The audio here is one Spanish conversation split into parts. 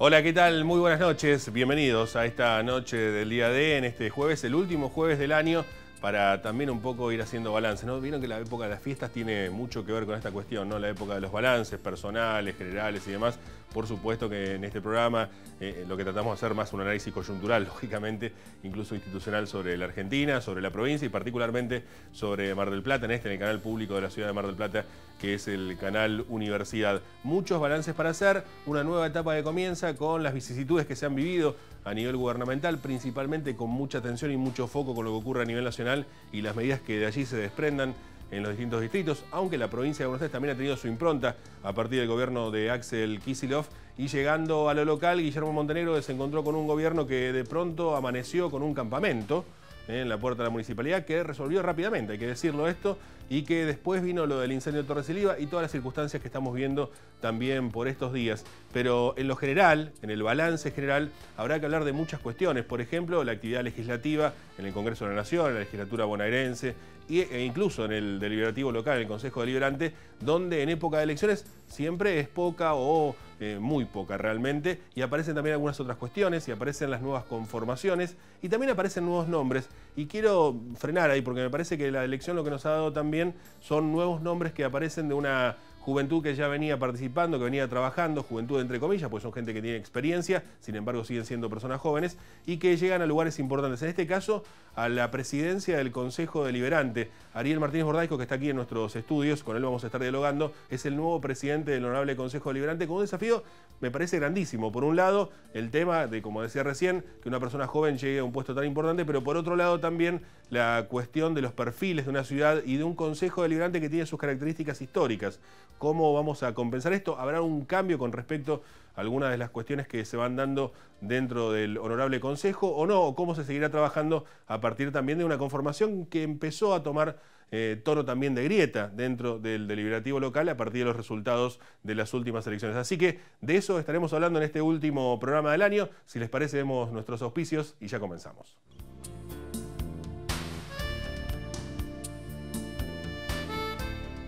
Hola, ¿qué tal? Muy buenas noches. Bienvenidos a esta noche del día de en este jueves, el último jueves del año, para también un poco ir haciendo balance. ¿no? Vieron que la época de las fiestas tiene mucho que ver con esta cuestión, ¿no? La época de los balances personales, generales y demás. Por supuesto que en este programa eh, eh, lo que tratamos de hacer más un análisis coyuntural, lógicamente, incluso institucional sobre la Argentina, sobre la provincia y particularmente sobre Mar del Plata, en este, en el canal público de la ciudad de Mar del Plata, que es el canal Universidad. Muchos balances para hacer, una nueva etapa de comienza con las vicisitudes que se han vivido a nivel gubernamental, principalmente con mucha atención y mucho foco con lo que ocurre a nivel nacional y las medidas que de allí se desprendan en los distintos distritos, aunque la provincia de Buenos Aires también ha tenido su impronta a partir del gobierno de Axel Kisilov. Y llegando a lo local, Guillermo Montenegro se encontró con un gobierno que de pronto amaneció con un campamento eh, en la puerta de la municipalidad que resolvió rápidamente, hay que decirlo esto, y que después vino lo del incendio de Torres Silva y todas las circunstancias que estamos viendo también por estos días. Pero en lo general, en el balance general, habrá que hablar de muchas cuestiones, por ejemplo, la actividad legislativa en el Congreso de la Nación, en la legislatura bonaerense e incluso en el deliberativo local, en el Consejo Deliberante, donde en época de elecciones siempre es poca o eh, muy poca realmente, y aparecen también algunas otras cuestiones, y aparecen las nuevas conformaciones, y también aparecen nuevos nombres. Y quiero frenar ahí, porque me parece que la elección lo que nos ha dado también son nuevos nombres que aparecen de una Juventud que ya venía participando, que venía trabajando, juventud entre comillas, pues son gente que tiene experiencia, sin embargo siguen siendo personas jóvenes y que llegan a lugares importantes. En este caso, a la presidencia del Consejo Deliberante. Ariel Martínez Bordaico, que está aquí en nuestros estudios, con él vamos a estar dialogando, es el nuevo presidente del Honorable Consejo Deliberante, con un desafío, me parece grandísimo. Por un lado, el tema de, como decía recién, que una persona joven llegue a un puesto tan importante, pero por otro lado también la cuestión de los perfiles de una ciudad y de un Consejo Deliberante que tiene sus características históricas. ¿Cómo vamos a compensar esto? ¿Habrá un cambio con respecto a algunas de las cuestiones que se van dando dentro del honorable Consejo o no? cómo se seguirá trabajando a partir también de una conformación que empezó a tomar toro eh, tono también de grieta dentro del deliberativo local a partir de los resultados de las últimas elecciones. Así que de eso estaremos hablando en este último programa del año. Si les parece, vemos nuestros auspicios y ya comenzamos.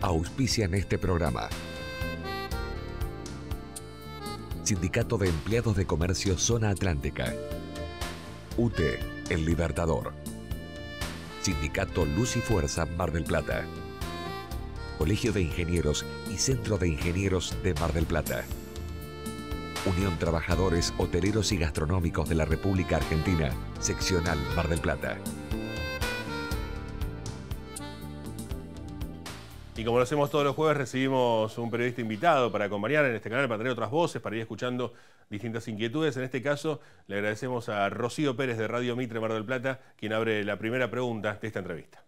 Auspicia en este programa. Sindicato de Empleados de Comercio Zona Atlántica. UTE, El Libertador. Sindicato Luz y Fuerza, Mar del Plata. Colegio de Ingenieros y Centro de Ingenieros de Mar del Plata. Unión Trabajadores Hoteleros y Gastronómicos de la República Argentina, Seccional Mar del Plata. Y como lo hacemos todos los jueves, recibimos un periodista invitado para acompañar en este canal, para tener otras voces, para ir escuchando distintas inquietudes. En este caso, le agradecemos a Rocío Pérez de Radio Mitre Mar del Plata, quien abre la primera pregunta de esta entrevista.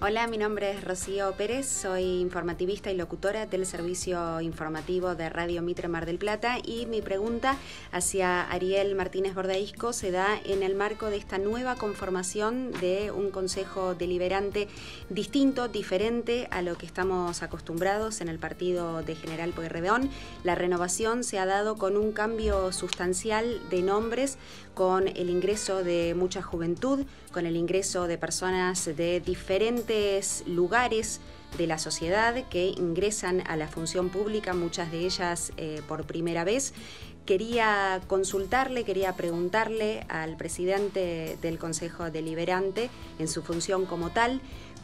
Hola, mi nombre es Rocío Pérez, soy informativista y locutora del servicio informativo de Radio Mitre Mar del Plata y mi pregunta hacia Ariel Martínez Bordaisco se da en el marco de esta nueva conformación de un consejo deliberante distinto, diferente a lo que estamos acostumbrados en el partido de General Pueyrredón. La renovación se ha dado con un cambio sustancial de nombres, con el ingreso de mucha juventud, con el ingreso de personas de diferentes lugares de la sociedad que ingresan a la función pública, muchas de ellas eh, por primera vez. Quería consultarle, quería preguntarle al presidente del Consejo Deliberante, en su función como tal,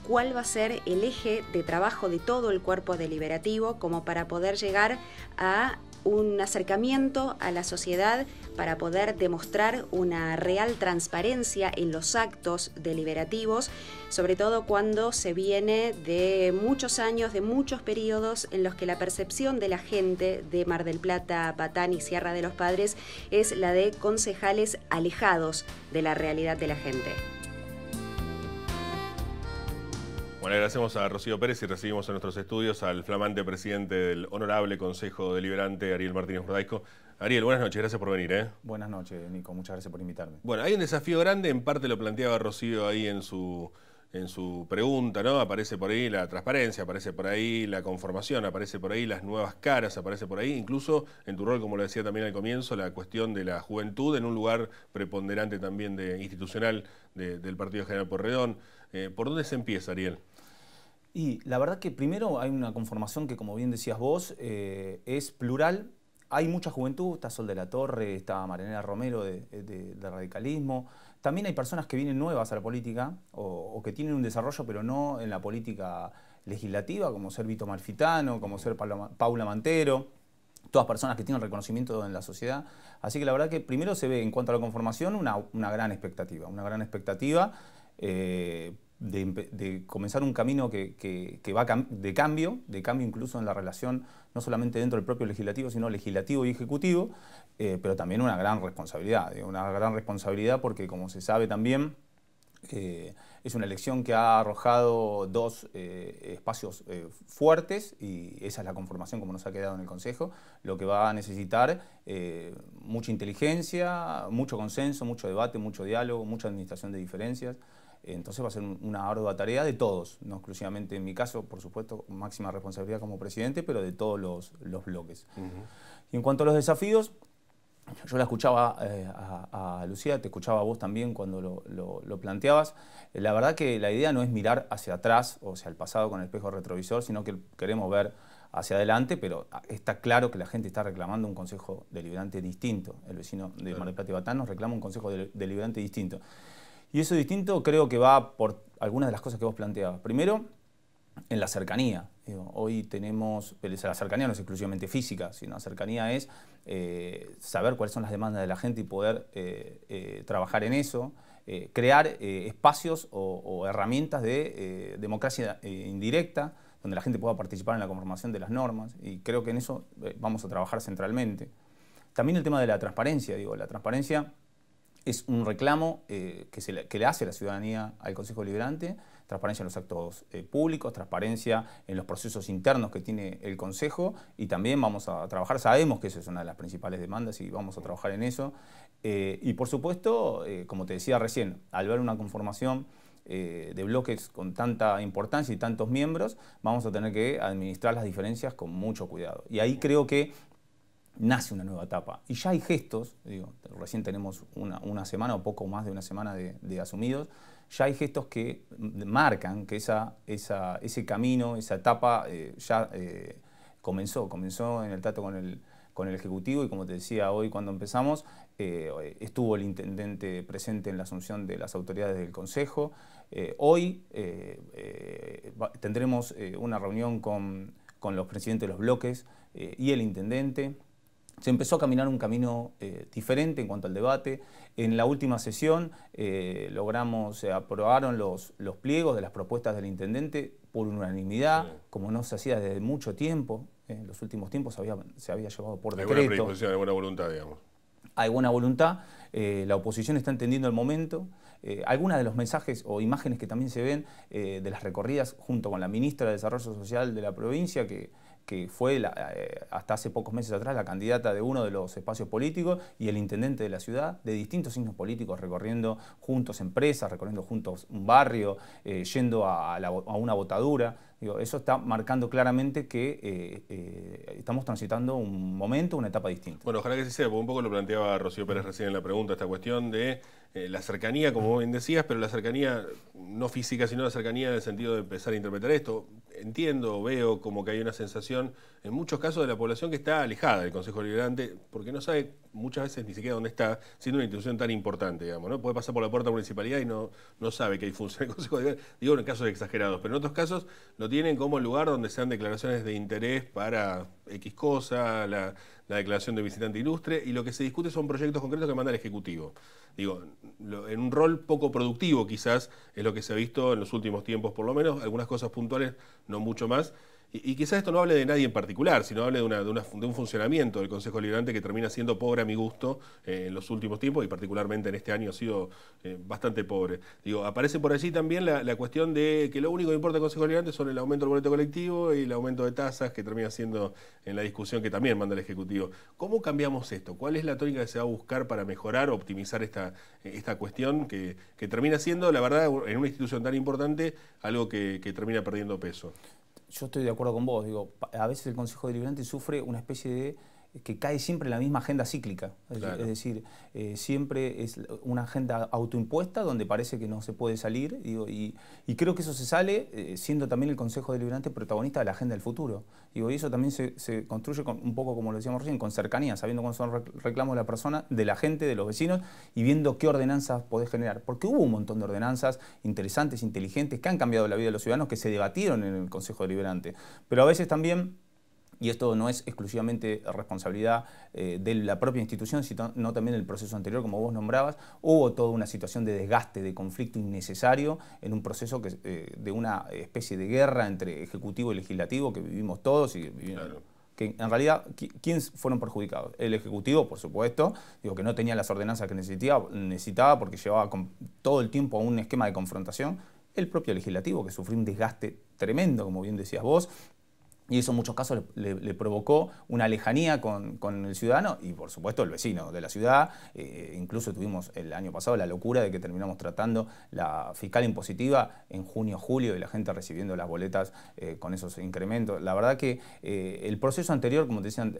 cuál va a ser el eje de trabajo de todo el cuerpo deliberativo como para poder llegar a un acercamiento a la sociedad para poder demostrar una real transparencia en los actos deliberativos, sobre todo cuando se viene de muchos años, de muchos periodos en los que la percepción de la gente de Mar del Plata, Patán y Sierra de los Padres es la de concejales alejados de la realidad de la gente. Bueno, agradecemos a Rocío Pérez y recibimos en nuestros estudios al flamante presidente del Honorable Consejo Deliberante, Ariel Martínez Rodaico Ariel, buenas noches, gracias por venir. ¿eh? Buenas noches, Nico, muchas gracias por invitarme. Bueno, hay un desafío grande, en parte lo planteaba Rocío ahí en su, en su pregunta, ¿no? Aparece por ahí la transparencia, aparece por ahí la conformación, aparece por ahí las nuevas caras, aparece por ahí incluso en tu rol, como lo decía también al comienzo, la cuestión de la juventud en un lugar preponderante también de, institucional del Partido General Porredón. Eh, ¿Por dónde se empieza, Ariel? Y la verdad que primero hay una conformación que, como bien decías vos, eh, es plural. Hay mucha juventud, está Sol de la Torre, está Marinela Romero de, radicalismo. También hay personas que vienen nuevas a la política o, que tienen un desarrollo, pero no en la política legislativa, como ser Vito Malfitano, como ser Paula, Mantero, todas personas que tienen reconocimiento en la sociedad. Así que la verdad que primero se ve en cuanto a la conformación una, gran expectativa, una gran expectativa eh, de, comenzar un camino que, va de cambio, de cambio incluso en la relación, no solamente dentro del propio legislativo, sino legislativo y ejecutivo, eh, pero también una gran responsabilidad, eh, una gran responsabilidad porque como se sabe también, eh, es una elección que ha arrojado dos espacios fuertes y esa es la conformación como nos ha quedado en el Consejo, lo que va a necesitar mucha inteligencia, mucho consenso, mucho debate, mucho diálogo, mucha administración de diferencias. Entonces va a ser una ardua tarea de todos, no exclusivamente en mi caso, por supuesto, máxima responsabilidad como presidente, pero de todos los, bloques. Y en cuanto a los desafíos, yo la escuchaba eh, a, Lucía, te escuchaba a vos también cuando lo, planteabas. Eh, la verdad que la idea no es mirar hacia atrás o sea, el pasado con el espejo retrovisor, sino que queremos ver hacia adelante, pero ah, está claro que la gente está reclamando un consejo deliberante distinto. El vecino de Mar del Plata y Batán nos reclama un consejo deliberante distinto. Y eso distinto creo que va por algunas de las cosas que vos planteabas. Primero, en la cercanía. hoy tenemos, la cercanía no es exclusivamente física, sino la cercanía es eh, saber cuáles son las demandas de la gente y poder eh, eh, trabajar en eso, crear espacios o, o, herramientas de democracia indirecta, donde la gente pueda participar en la conformación de las normas, y creo que en eso vamos a trabajar centralmente. También el tema de la transparencia, digo, la transparencia es un reclamo eh, que, le, hace la ciudadanía al Consejo Liberante, transparencia en los actos eh, públicos, transparencia en los procesos internos que tiene el Consejo y también vamos a trabajar, sabemos que esa es una de las principales demandas y vamos a trabajar en eso. Eh, y por supuesto, como te decía recién, al ver una conformación de bloques con tanta importancia y tantos miembros, vamos a tener que administrar las diferencias con mucho cuidado. Y ahí creo que nace una nueva etapa. Y ya hay gestos, recién tenemos una, semana o poco más de una semana de, asumidos, ya hay gestos que marcan que ese camino, esa etapa eh, ya eh, comenzó, comenzó en el trato con el, Ejecutivo y como te decía hoy cuando empezamos, eh, estuvo el intendente presente en la asunción de las autoridades del Consejo. hoy tendremos una reunión con, con los presidentes de los bloques y el intendente se empezó a caminar un camino eh, diferente en cuanto al debate. En la última sesión eh, logramos, se aprobaron los, los, pliegos de las propuestas del intendente por unanimidad, como no se hacía desde mucho tiempo. Eh, en los últimos tiempos se había llevado por decreto. Hay buena voluntad, digamos. Hay buena voluntad. la oposición está entendiendo el momento. Eh, algunas de los mensajes o imágenes que también se ven de las recorridas junto con la ministra de Desarrollo Social de la provincia, que que fue eh, hasta hace pocos meses atrás la candidata de uno de los espacios políticos y el intendente de la ciudad, de distintos signos políticos, recorriendo juntos empresas, recorriendo juntos un barrio, eh, yendo a, a una botadura eso está marcando claramente que eh, eh, estamos transitando un momento, una etapa distinta. Bueno, ojalá que sí sea, porque un poco lo planteaba Rocío Pérez recién en la pregunta, esta cuestión de eh, la cercanía, como bien decías, pero la cercanía no física, sino la cercanía en el sentido de empezar a interpretar esto. Entiendo, veo como que hay una sensación, en muchos casos, de la población que está alejada del Consejo Liberante, porque no sabe muchas veces ni siquiera dónde está, siendo una institución tan importante, digamos, ¿no? Puede pasar por la puerta de la municipalidad y no, no sabe que hay función el Consejo Liberante. Digo en casos exagerados, pero en otros casos lo tienen como lugar donde sean declaraciones de interés para X cosa, la, declaración de visitante ilustre, y lo que se discute son proyectos concretos que manda el Ejecutivo. Digo, en un rol poco productivo quizás es lo que se ha visto en los últimos tiempos por lo menos, algunas cosas puntuales, no mucho más, y, quizás esto no hable de nadie en particular, sino hable de, un funcionamiento del Consejo Liberante que termina siendo pobre a mi gusto eh, en los últimos tiempos y particularmente en este año ha sido eh, bastante pobre. Digo, aparece por allí también la, cuestión de que lo único que importa al Consejo Liberante son el aumento del boleto colectivo y el aumento de tasas que termina siendo en la discusión que también manda el Ejecutivo. ¿Cómo cambiamos esto? ¿Cuál es la tónica que se va a buscar para mejorar, optimizar esta, esta cuestión que, termina siendo, la verdad, en una institución tan importante, algo que termina perdiendo peso? yo estoy de acuerdo con vos, digo, a veces el Consejo Deliberante sufre una especie de que cae siempre en la misma agenda cíclica. Es decir, eh, siempre es una agenda autoimpuesta donde parece que no se puede salir. y, creo que eso se sale eh, siendo también el Consejo Deliberante protagonista de la agenda del futuro. y eso también se, construye un poco, como lo decíamos recién, con cercanía, sabiendo cuáles son reclamos de la persona, de la gente, de los vecinos y viendo qué ordenanzas podés generar. Porque hubo un montón de ordenanzas interesantes, inteligentes, que han cambiado la vida de los ciudadanos, que se debatieron en el Consejo Deliberante. Pero a veces también y esto no es exclusivamente responsabilidad eh, de la propia institución, sino también del proceso anterior, como vos nombrabas, hubo toda una situación de desgaste, de conflicto innecesario en un proceso eh, de una especie de guerra entre ejecutivo y legislativo que vivimos todos y que en realidad, ¿quiénes fueron perjudicados? El Ejecutivo, por supuesto, digo, que no tenía las ordenanzas que necesitaba, necesitaba porque llevaba todo el tiempo a un esquema de confrontación, el propio legislativo, que sufrió un desgaste tremendo, como bien decías vos, y eso en muchos casos le, provocó una lejanía con, el ciudadano y por supuesto el vecino de la ciudad. Eh, incluso tuvimos el año pasado la locura de que terminamos tratando la fiscal impositiva en junio, julio y la gente recibiendo las boletas eh, con esos incrementos. La verdad que eh, el proceso anterior, como te decían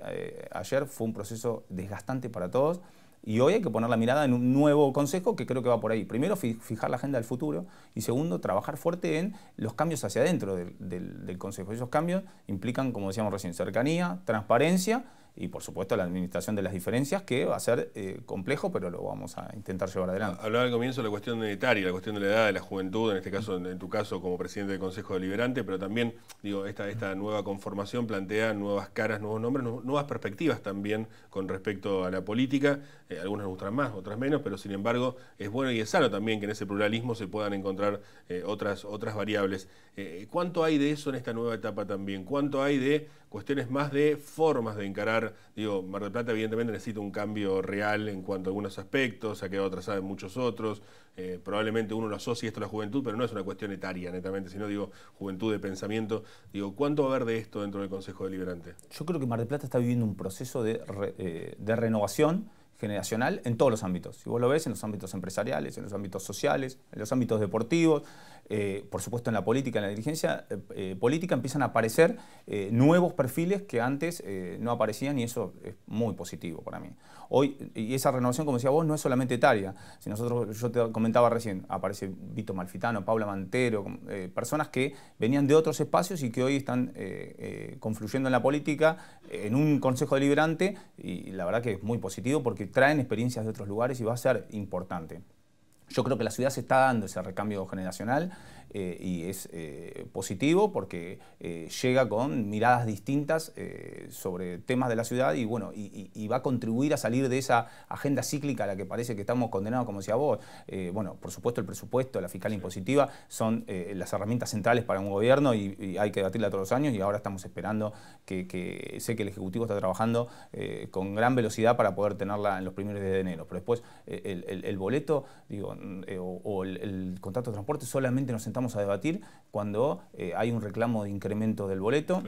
ayer, fue un proceso desgastante para todos. Y hoy hay que poner la mirada en un nuevo consejo que creo que va por ahí. Primero, fijar la agenda del futuro y segundo, trabajar fuerte en los cambios hacia adentro del, del, del consejo. Esos cambios implican, como decíamos recién, cercanía, transparencia y por supuesto la administración de las diferencias, que va a ser eh, complejo, pero lo vamos a intentar llevar adelante. Hablaba al comienzo de la cuestión etaria, la cuestión de la edad, de la juventud, en este caso, en, tu caso como presidente del Consejo Deliberante, pero también, digo, esta, esta nueva conformación plantea nuevas caras, nuevos nombres, nuevas perspectivas también con respecto a la política, eh, algunas nos gustan más, otras menos, pero sin embargo es bueno y es sano también que en ese pluralismo se puedan encontrar eh, otras, otras variables. ¿Cuánto hay de eso en esta nueva etapa también? ¿Cuánto hay de cuestiones más de formas de encarar. Digo, Mar del Plata evidentemente necesita un cambio real en cuanto a algunos aspectos, ha quedado atrasado en muchos otros. Eh, probablemente uno lo asocie esto a la juventud, pero no es una cuestión etaria netamente, sino digo, juventud de pensamiento. Digo, ¿cuánto va a haber de esto dentro del Consejo Deliberante? Yo creo que Mar del Plata está viviendo un proceso de, eh, de renovación generacional en todos los ámbitos. Si vos lo ves en los ámbitos empresariales, en los ámbitos sociales, en los ámbitos deportivos, eh, por supuesto en la política, en la dirigencia eh, eh, política, empiezan a aparecer nuevos perfiles que antes no aparecían y eso es muy positivo para mí. Hoy, y esa renovación, como decía vos, no es solamente etaria. Si nosotros, yo te comentaba recién, aparece Vito Malfitano, Paula Mantero, personas que venían de otros espacios y que hoy están confluyendo en la política, en un consejo deliberante, y la verdad que es muy positivo porque traen experiencias de otros lugares y va a ser importante. Yo creo que la ciudad se está dando ese recambio generacional eh, y es eh, positivo porque eh, llega con miradas distintas sobre temas de la ciudad y bueno, y, va a contribuir a salir de esa agenda cíclica a la que parece que estamos condenados, como decía vos. bueno, por supuesto el presupuesto, la fiscal impositiva son las herramientas centrales para un gobierno y, hay que debatirla todos los años y ahora estamos esperando que, sé que el Ejecutivo está trabajando con gran velocidad para poder tenerla en los primeros días de enero, pero después el, boleto digo, mm, o, el, el contrato de transporte solamente nos sentamos a debatir cuando eh, hay un reclamo de incremento del boleto.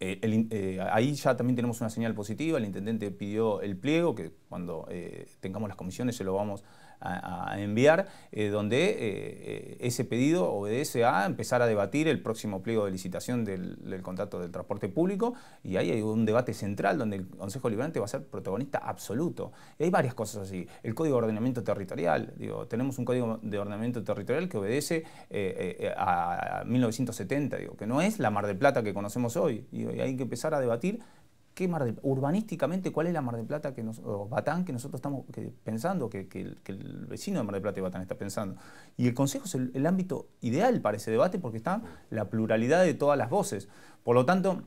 Eh, eh, ahí ya también tenemos una señal positiva, el intendente pidió el pliego, que cuando tengamos las comisiones se lo vamos a, enviar, eh, donde eh, eh, ese pedido obedece a empezar a debatir el próximo pliego de licitación del, contrato del transporte público y ahí hay un debate central donde el Consejo Liberante va a ser protagonista absoluto. Y hay varias cosas así. El Código de Ordenamiento Territorial, tenemos un Código de Ordenamiento Territorial que obedece a 1970, digo, que no es la Mar del Plata que conocemos hoy. y hay que empezar a debatir ¿Qué Mar de, urbanísticamente, ¿cuál es la Mar del Plata que nos, o Batán que nosotros estamos pensando, que, el, vecino de Mar del Plata y Batán está pensando? Y el Consejo es el ámbito ideal para ese debate porque está la pluralidad de todas las voces. Por lo tanto,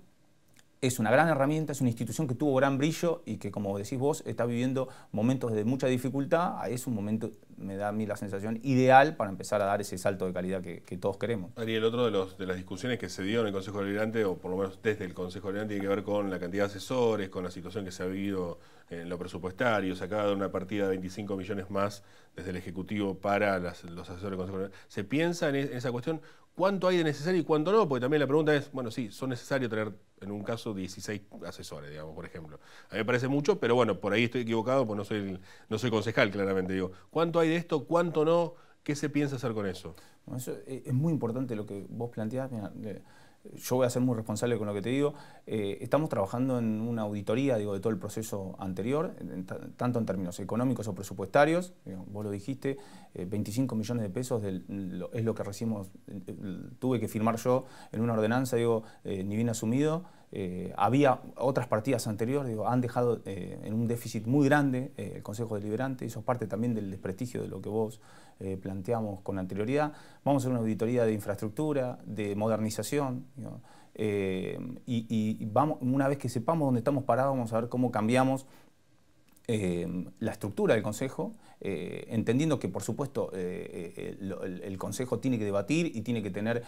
es una gran herramienta, es una institución que tuvo gran brillo y que, como decís vos, está viviendo momentos de mucha dificultad. Ah, es un momento, me da a mí la sensación, ideal para empezar a dar ese salto de calidad que, todos queremos. Ariel, otro de, los, de las discusiones que se dio en el Consejo Deliberante, o por lo menos desde el Consejo Deliberante, tiene que ver con la cantidad de asesores, con la situación que se ha vivido en lo presupuestario. Se acaba de una partida de 25 millones más desde el Ejecutivo para los asesores del Consejo ¿Se piensa en esa cuestión? cuánto hay de necesario y cuánto no, porque también la pregunta es, bueno, sí, son necesarios tener en un caso 16 asesores, digamos, por ejemplo. A mí me parece mucho, pero bueno, por ahí estoy equivocado, pues no soy, no soy concejal, claramente digo. ¿Cuánto hay de esto? ¿Cuánto no? ¿Qué se piensa hacer con eso? eso eh, es muy importante lo que vos planteás. Mira, yo voy a ser muy responsable con lo que te digo, eh, estamos trabajando en una auditoría de todo el proceso anterior, tanto en términos económicos o presupuestarios, vos lo dijiste, 25 eh, millones de pesos es lo que recibimos, eh, tuve que firmar yo en una ordenanza, digo, ni bien asumido, eh, había otras partidas anteriores, han dejado eh, en un déficit muy grande eh, el Consejo Deliberante, eso es parte también del desprestigio de lo que vos planteamos con anterioridad. Vamos a hacer una auditoría de infraestructura, de modernización, y, vamos, una vez que sepamos dónde estamos parados, vamos a ver cómo cambiamos Em, la estructura del Consejo, eh, entendiendo que por supuesto eh, eh, el, Consejo tiene que debatir y tiene que tener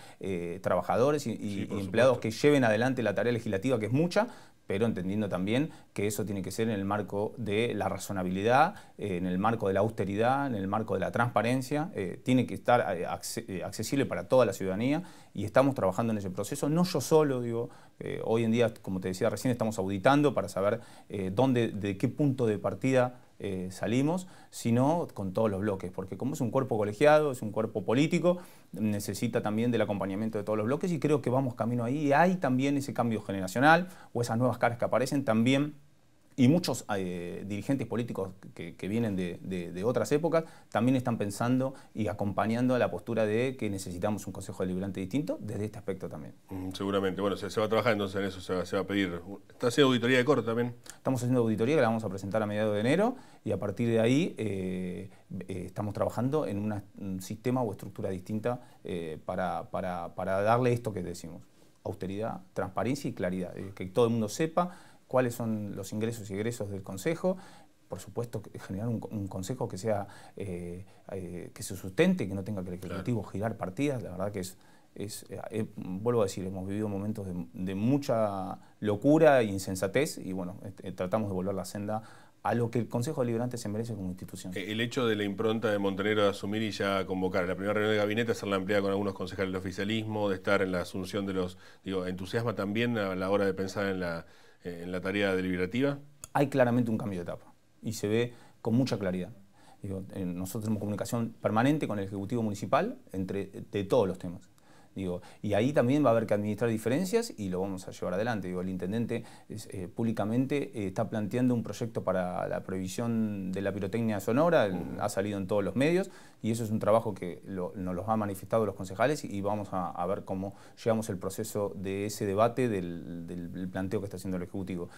trabajadores y, empleados que lleven adelante la tarea legislativa que es mucha, pero entendiendo también que eso tiene que ser en el marco de la razonabilidad, eh, en el marco de la austeridad, en el marco de la transparencia, eh, tiene que estar eh, accesible para toda la ciudadanía y estamos trabajando en ese proceso, no yo solo, digo, hoy en día, como te decía recién, estamos auditando para saber dónde, de qué punto de partida eh, salimos, sino con todos los bloques, porque como es un cuerpo colegiado, es un cuerpo político, necesita también del acompañamiento de todos los bloques y creo que vamos camino ahí. y Hay también ese cambio generacional o esas nuevas caras que aparecen también y muchos eh, dirigentes políticos que, vienen de, otras épocas también están pensando y acompañando a la postura de que necesitamos un Consejo Deliberante distinto desde este aspecto también. Mm, seguramente. Bueno, se, va a trabajar entonces en eso, se va, a pedir. ¿Está haciendo auditoría de corte también? Estamos haciendo auditoría que la vamos a presentar a mediados de enero y a partir de ahí eh, eh, estamos trabajando en un sistema o estructura distinta para, para darle esto que decimos. Austeridad, transparencia y claridad. Que todo el mundo sepa cuáles son los ingresos y egresos del Consejo, por supuesto, generar un, consejo que sea eh, eh, que se sustente, que no tenga que el girar partidas, la verdad que es, es eh, vuelvo a decir, hemos vivido momentos de, mucha locura e insensatez y bueno, este, tratamos de volver la senda a lo que el Consejo Deliberante se merece como institución. E, el hecho de la impronta de Montenegro de asumir y ya convocar la primera reunión de gabinete, la ampliada con algunos concejales del oficialismo, de estar en la asunción de los, digo, entusiasma también a la hora de pensar en la eh, en la tarea deliberativa? Hay claramente un cambio de etapa y se ve con mucha claridad. nosotros tenemos comunicación permanente con el Ejecutivo Municipal entre, de todos los temas y ahí también va a haber que administrar diferencias y lo vamos a llevar adelante. Digo, el intendente eh, públicamente eh, está planteando un proyecto para la prohibición de la pirotecnia sonora, ha salido en todos los medios y eso es un trabajo que nos los han manifestado los concejales y vamos a, ver cómo llevamos el proceso de ese debate del planteo que está haciendo el Ejecutivo.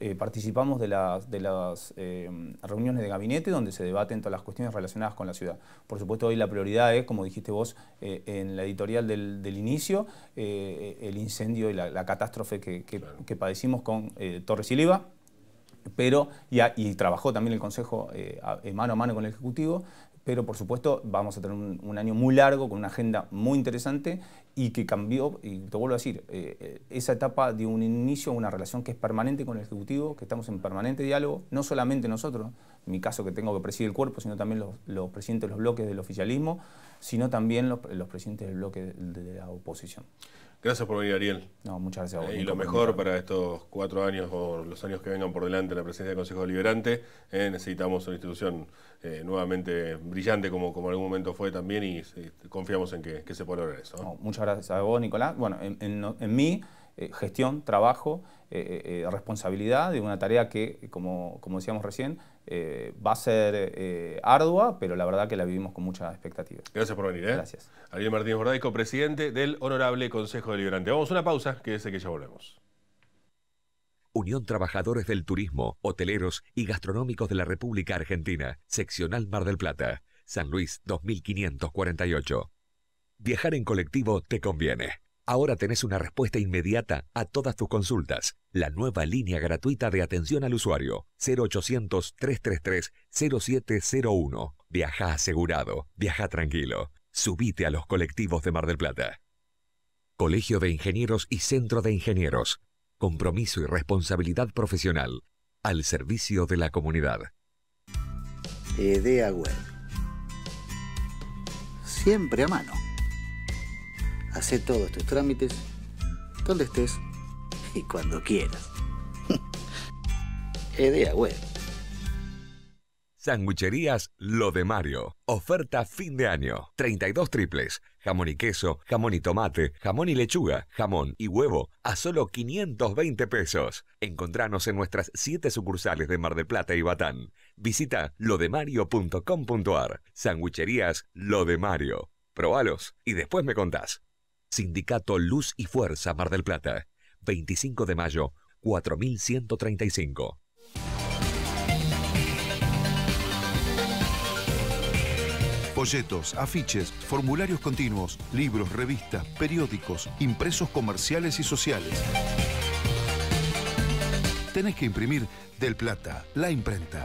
Eh, participamos de las, eh, reuniones de gabinete donde se debaten todas las cuestiones relacionadas con la ciudad. Por supuesto, hoy la prioridad es, como dijiste vos eh, en la editorial del, inicio, el incendio y la, catástrofe que, padecimos con Torres y Liva pero, y, trabajó también el Consejo mano a mano con el Ejecutivo, pero por supuesto vamos a tener un, año muy largo, con una agenda muy interesante y que cambió, y te vuelvo a decir, eh, eh, esa etapa dio un inicio a una relación que es permanente con el Ejecutivo, que estamos en permanente diálogo, no solamente nosotros, en mi caso que tengo que presidir el cuerpo, sino también los, presidentes de los bloques del oficialismo, sino también los, presidentes del bloque de la oposición. Gracias por venir, Ariel. No, muchas gracias a vos. Eh, y lo mejor para estos cuatro años o los años que vengan por delante en la presencia del Consejo Deliberante, eh, necesitamos una institución eh, nuevamente brillante como, como en algún momento fue también y, confiamos en que, que se pueda lograr eso. muchas gracias a vos, Nicolás. Bueno, en, en, en mí... Eh, gestión, trabajo, eh, eh, responsabilidad de una tarea que, como, decíamos recién, va a ser ardua, pero la verdad que la vivimos con muchas expectativas. Gracias por venir. Gracias. Ariel Martínez Bordaico, presidente del Honorable Consejo Deliberante. Vamos a una pausa, que desde que ya volvemos. Unión Trabajadores del Turismo, Hoteleros y Gastronómicos de la República Argentina, Seccional Mar del Plata, San Luis 2548. Viajar en colectivo te conviene. Ahora tenés una respuesta inmediata a todas tus consultas. La nueva línea gratuita de atención al usuario 0800-333-0701. Viaja asegurado, viaja tranquilo. Subite a los colectivos de Mar del Plata. Colegio de Ingenieros y Centro de Ingenieros. Compromiso y responsabilidad profesional al servicio de la comunidad. Idea web. Siempre a mano Hacé todos tus trámites donde estés y cuando quieras. Idea web. Sangucherías Lo de Mario. Oferta fin de año. 32 triples. Jamón y queso, jamón y tomate, jamón y lechuga, jamón y huevo a solo 520 pesos. Encontranos en nuestras 7 sucursales de Mar del Plata y Batán. Visita lodemario.com.ar. Sangucherías Lo de Mario. Probalos y después me contás. Sindicato Luz y Fuerza Mar del Plata, 25 de mayo, 4135. Folletos, afiches, formularios continuos, libros, revistas, periódicos, impresos comerciales y sociales. Tenés que imprimir Del Plata, la imprenta.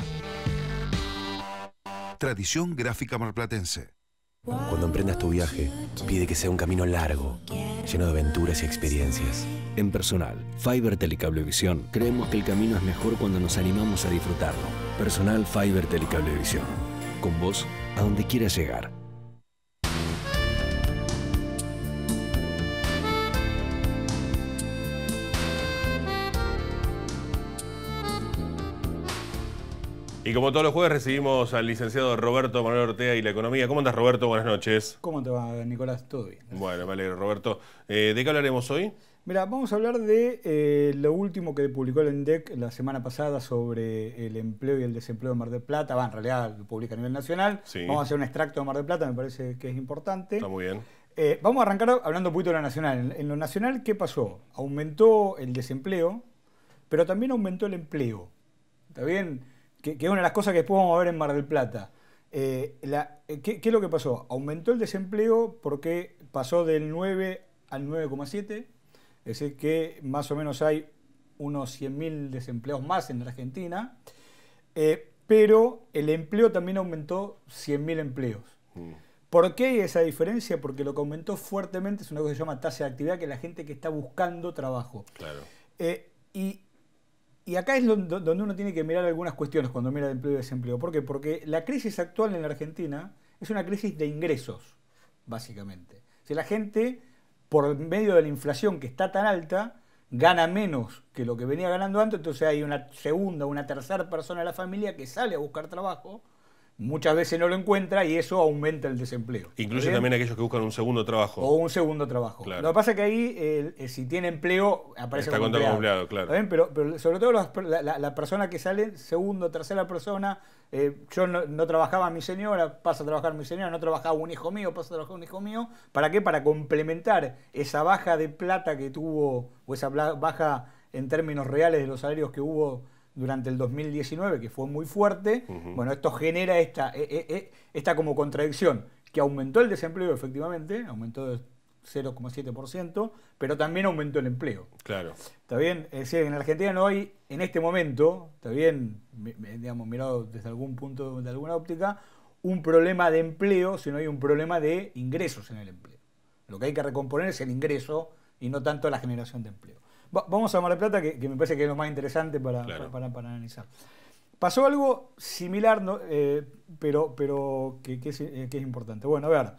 Tradición gráfica marplatense. Cuando emprendas tu viaje, pide que sea un camino largo, lleno de aventuras y experiencias. En personal, Fiber Telecablevisión, creemos que el camino es mejor cuando nos animamos a disfrutarlo. Personal Fiber Telecablevisión. Con vos, a donde quieras llegar. Y como todos los jueves recibimos al licenciado Roberto Manuel Ortega y la economía. ¿Cómo andas Roberto? Buenas noches. ¿Cómo te va Nicolás? Todo bien. Bueno, me Roberto. Eh, ¿De qué hablaremos hoy? Mira, vamos a hablar de eh, lo último que publicó el INDEC la semana pasada sobre el empleo y el desempleo en Mar del Plata. Va, en realidad lo publica a nivel nacional. Vamos a hacer un extracto de Mar del Plata, me parece que es importante. Está muy bien. Eh, vamos a arrancar hablando un poquito de lo nacional. En lo nacional, ¿qué pasó? Aumentó el desempleo, pero también aumentó el empleo. ¿Está bien? que, es una de las cosas que después vamos a ver en Mar del Plata. Eh, eh, ¿qué, es lo que pasó? Aumentó el desempleo porque pasó del 9 al 9,7, es decir, que más o menos hay unos 100.000 desempleos más en la Argentina, eh, pero el empleo también aumentó 100.000 empleos. Mm. ¿Por qué esa diferencia? Porque lo que aumentó fuertemente es una cosa que se llama tasa de actividad, que es la gente que está buscando trabajo. Claro. y y acá es donde uno tiene que mirar algunas cuestiones cuando mira de empleo y desempleo. ¿Por qué? Porque la crisis actual en la Argentina es una crisis de ingresos, básicamente. Si la gente, por medio de la inflación que está tan alta, gana menos que lo que venía ganando antes, entonces hay una segunda, o una tercera persona de la familia que sale a buscar trabajo muchas veces no lo encuentra y eso aumenta el desempleo. Incluso también aquellos que buscan un segundo trabajo. O un segundo trabajo. Lo que pasa es que ahí, eh, si tiene empleo, aparece Está como empleado. empleado claro. Pero, sobre todo la, persona que sale, segundo, tercera persona, eh, yo no, no, trabajaba mi señora, pasa a trabajar mi señora, no trabajaba un hijo mío, pasa a trabajar un hijo mío. ¿Para qué? Para complementar esa baja de plata que tuvo, o esa baja en términos reales de los salarios que hubo durante el 2019, que fue muy fuerte, bueno, esto genera esta, e, e, e, esta como contradicción, que aumentó el desempleo efectivamente, aumentó de 0,7%, pero también aumentó el empleo. Claro. Está bien, es decir, en Argentina no hay, en este momento, está bien, digamos, mirado desde algún punto, de alguna óptica, un problema de empleo, sino hay un problema de ingresos en el empleo. Lo que hay que recomponer es el ingreso y no tanto la generación de empleo vamos a Mar del Plata, que, me parece que es lo más interesante para, analizar. Pasó algo similar, eh, pero, pero eh, que, es, importante. Bueno, a ver,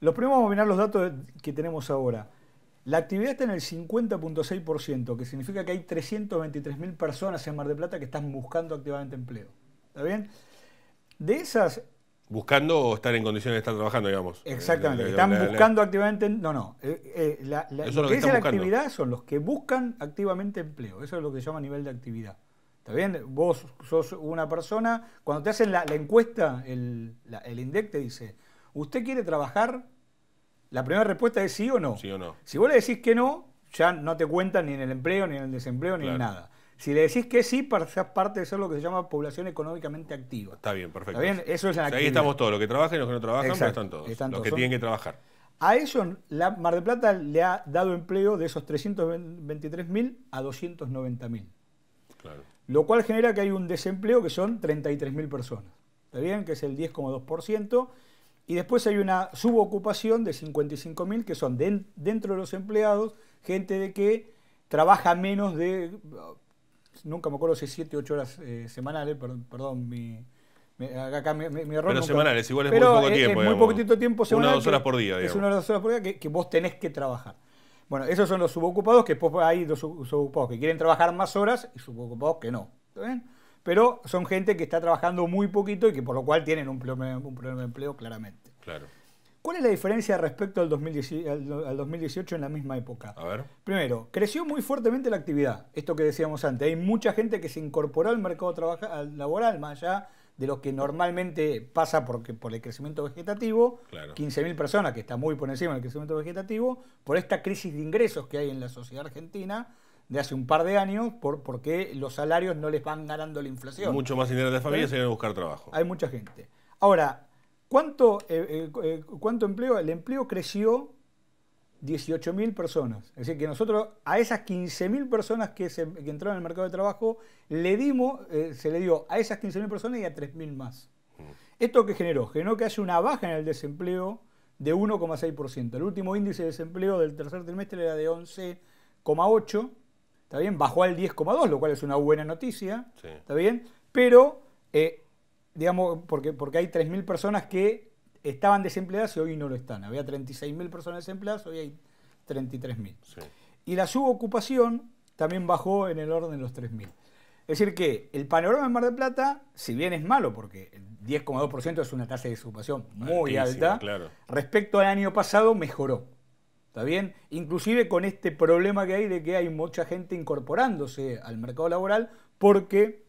los primero vamos a mirar los datos que tenemos ahora. La actividad está en el 50.6%, que significa que hay 323.000 personas en Mar del Plata que están buscando activamente empleo. ¿Está bien? De esas, Buscando o estar en condiciones de estar trabajando, digamos. Exactamente, eh, eh, están buscando activamente. No, no. Eh, eh la, que, es la actividad son los que buscan activamente empleo. Eso es lo que se llama nivel de actividad. ¿Está bien? Vos sos una persona. Cuando te hacen la, encuesta, el, el INDEC te dice: ¿Usted quiere trabajar? La primera respuesta es sí o no. Sí o no. Si vos le decís que no, ya no te cuentan ni en el empleo, ni en el desempleo, ni en nada. Si le decís que sí, ser parte de ser lo que se llama población económicamente activa. Está bien, perfecto. bien? Eso Ahí estamos todos, los que trabajan y los que no trabajan, pero pues están todos. los que tienen que trabajar. A eso, la Mar del Plata le ha dado empleo de esos 323.000 a 290.000. Claro. Lo cual genera que hay un desempleo que son 33.000 personas. ¿Está bien? Que es el 10,2%. Y después hay una subocupación de 55.000 que son dentro de los empleados, gente de que trabaja menos de nunca me acuerdo si 7 o 8 horas eh, semanales, perdón, perdón mi, acá mi, error. Pero semanales, igual es muy poco tiempo. Es muy poquitito tiempo semanal. Una o dos horas por día. Digamos. Es una o dos horas por día que, vos tenés que trabajar. Bueno, esos son los subocupados, que después hay dos subocupados que quieren trabajar más horas y subocupados que no. ¿Está bien? Pero son gente que está trabajando muy poquito y que por lo cual tienen un problema de empleo claramente. Claro. ¿Cuál es la diferencia respecto al, 2018 en la misma época? A ver. Primero, creció muy fuertemente la actividad, esto que decíamos antes. Hay mucha gente que se incorporó al mercado laboral, más allá de lo que normalmente pasa porque, por el crecimiento vegetativo. 15.000 personas, que está muy por encima del crecimiento vegetativo, por esta crisis de ingresos que hay en la sociedad argentina de hace un par de años por, porque los salarios no les van ganando la inflación. Mucho más dinero de familia se van a buscar trabajo. Hay mucha gente. Ahora, ¿Cuánto, eh, eh, eh, ¿Cuánto empleo? El empleo creció 18.000 personas. Es decir, que nosotros a esas 15.000 personas que, se, entraron al el mercado de trabajo, le se le dio a esas 15.000 personas y a 3.000 más. Mm. ¿Esto qué generó? Generó que haya una baja en el desempleo de 1,6%. El último índice de desempleo del tercer trimestre era de 11,8%. ¿Está bien? Bajó al 10,2, lo cual es una buena noticia. ¿Está bien? Pero digamos, porque, porque hay 3.000 personas que estaban desempleadas y hoy no lo están. Había 36.000 personas desempleadas, hoy hay 33.000. Y la subocupación también bajó en el orden de los 3.000. Es decir, que el panorama en Mar del Plata, si bien es malo, porque el 10,2% es una tasa de desocupación muy alta, respecto al año pasado mejoró. ¿Está bien? Inclusive con este problema que hay de que hay mucha gente incorporándose al mercado laboral porque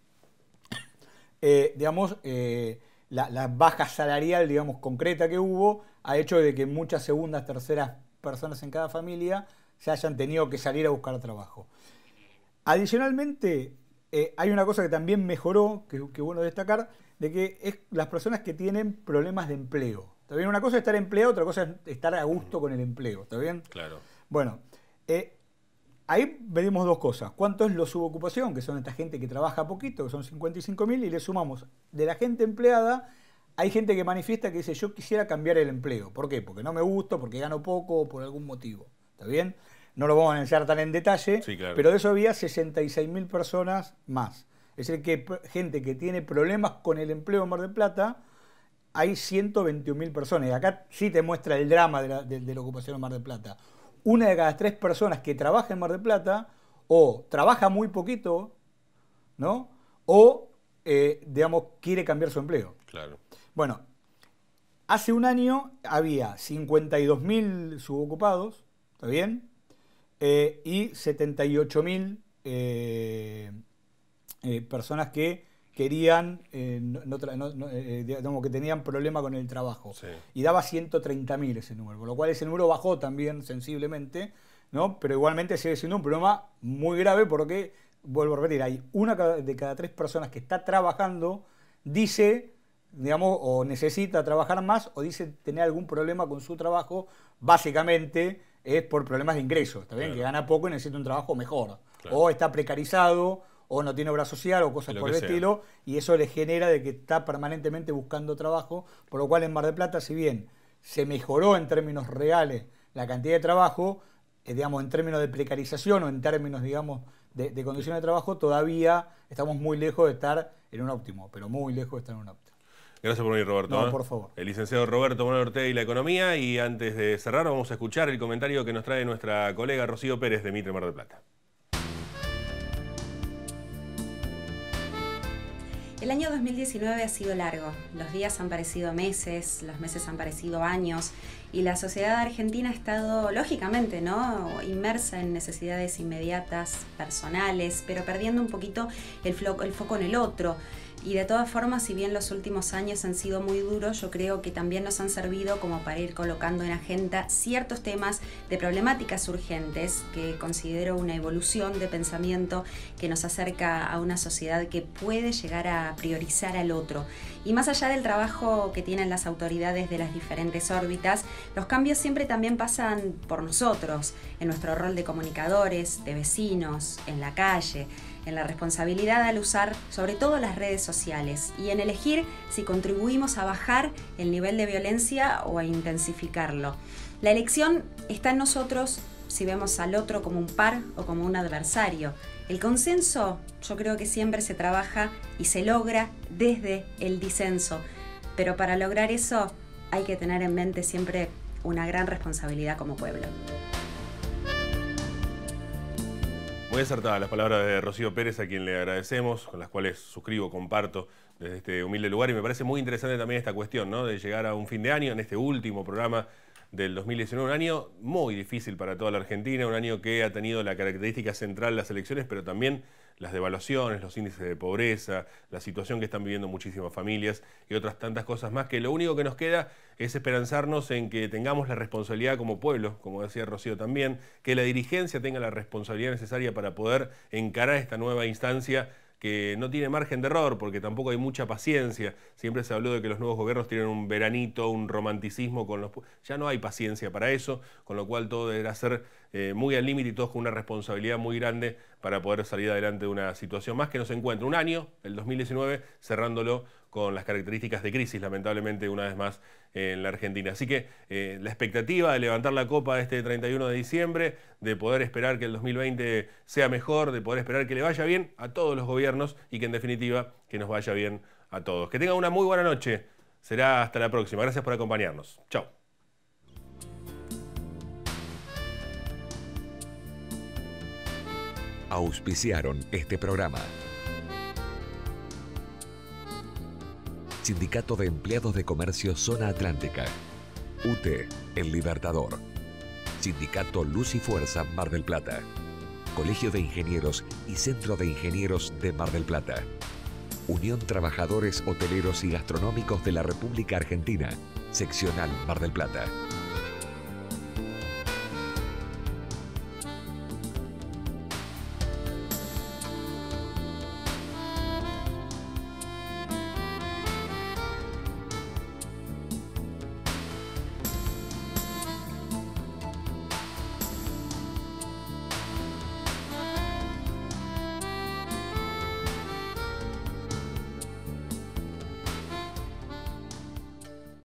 eh, digamos, eh, la, baja salarial, digamos, concreta que hubo, ha hecho de que muchas segundas, terceras personas en cada familia se hayan tenido que salir a buscar trabajo. Adicionalmente, eh, hay una cosa que también mejoró, que, es bueno destacar, de que es las personas que tienen problemas de empleo. ¿Está Una cosa es estar empleado, otra cosa es estar a gusto con el empleo. ¿Está bien? Claro. Bueno, Ahí veremos dos cosas. ¿Cuánto es la subocupación? Que son esta gente que trabaja poquito, que son 55.000, y le sumamos de la gente empleada, hay gente que manifiesta que dice yo quisiera cambiar el empleo. ¿Por qué? Porque no me gusta, porque gano poco o por algún motivo. ¿Está bien? No lo vamos a analizar tan en detalle, sí, pero de eso había 66.000 personas más. Es decir, que gente que tiene problemas con el empleo en Mar del Plata, hay 121.000 personas. Y acá sí te muestra el drama de la, de la ocupación en Mar del Plata una de cada tres personas que trabaja en Mar del Plata o trabaja muy poquito, ¿no? O, eh, digamos, quiere cambiar su empleo. Claro. Bueno, hace un año había 52.000 subocupados, ¿está bien? Eh, y 78.000 mil eh, personas que querían, eh, eh, eh, que tenían problema con el trabajo. Y daba 130.000 ese número, con lo cual ese número bajó también sensiblemente, ¿no? pero igualmente sigue siendo un problema muy grave porque, vuelvo a repetir, hay una de cada tres personas que está trabajando, dice digamos, o necesita trabajar más o dice tener algún problema con su trabajo, básicamente es por problemas de ingresos, ¿está bien? Que gana poco y necesita un trabajo mejor. O está precarizado o no tiene obra social o cosas por el estilo, y eso le genera de que está permanentemente buscando trabajo, por lo cual en Mar del Plata, si bien se mejoró en términos reales la cantidad de trabajo, eh, digamos, en términos de precarización o en términos, digamos, de, condiciones de trabajo, todavía estamos muy lejos de estar en un óptimo, pero muy lejos de estar en un óptimo. Gracias por venir, Roberto. ¿eh? por favor. El licenciado Roberto Bueno Ortega y la economía. Y antes de cerrar, vamos a escuchar el comentario que nos trae nuestra colega Rocío Pérez de Mitre Mar del Plata. El año 2019 ha sido largo, los días han parecido meses, los meses han parecido años y la sociedad argentina ha estado, lógicamente, ¿no? inmersa en necesidades inmediatas, personales, pero perdiendo un poquito el, el foco en el otro. Y de todas formas, si bien los últimos años han sido muy duros, yo creo que también nos han servido como para ir colocando en agenda ciertos temas de problemáticas urgentes que considero una evolución de pensamiento que nos acerca a una sociedad que puede llegar a priorizar al otro. Y más allá del trabajo que tienen las autoridades de las diferentes órbitas, los cambios siempre también pasan por nosotros, en nuestro rol de comunicadores, de vecinos, en la calle en la responsabilidad al usar sobre todo las redes sociales y en elegir si contribuimos a bajar el nivel de violencia o a intensificarlo. La elección está en nosotros si vemos al otro como un par o como un adversario. El consenso yo creo que siempre se trabaja y se logra desde el disenso, pero para lograr eso hay que tener en mente siempre una gran responsabilidad como pueblo. Muy acertadas las palabras de Rocío Pérez, a quien le agradecemos, con las cuales suscribo, comparto desde este humilde lugar. Y me parece muy interesante también esta cuestión, ¿no? De llegar a un fin de año, en este último programa del 2019, un año muy difícil para toda la Argentina, un año que ha tenido la característica central las elecciones, pero también las devaluaciones, los índices de pobreza, la situación que están viviendo muchísimas familias y otras tantas cosas más, que lo único que nos queda es esperanzarnos en que tengamos la responsabilidad como pueblo, como decía Rocío también, que la dirigencia tenga la responsabilidad necesaria para poder encarar esta nueva instancia que no tiene margen de error porque tampoco hay mucha paciencia. Siempre se habló de que los nuevos gobiernos tienen un veranito, un romanticismo con los... Ya no hay paciencia para eso, con lo cual todo deberá ser eh, muy al límite y todos con una responsabilidad muy grande para poder salir adelante de una situación más que nos encuentra un año, el 2019, cerrándolo con las características de crisis, lamentablemente, una vez más en la Argentina. Así que eh, la expectativa de levantar la copa este 31 de diciembre, de poder esperar que el 2020 sea mejor, de poder esperar que le vaya bien a todos los gobiernos y que en definitiva que nos vaya bien a todos. Que tengan una muy buena noche. Será hasta la próxima. Gracias por acompañarnos. Chao. Auspiciaron este programa. Sindicato de Empleados de Comercio Zona Atlántica. UTE, El Libertador. Sindicato Luz y Fuerza, Mar del Plata. Colegio de Ingenieros y Centro de Ingenieros de Mar del Plata. Unión Trabajadores Hoteleros y Gastronómicos de la República Argentina, Seccional Mar del Plata.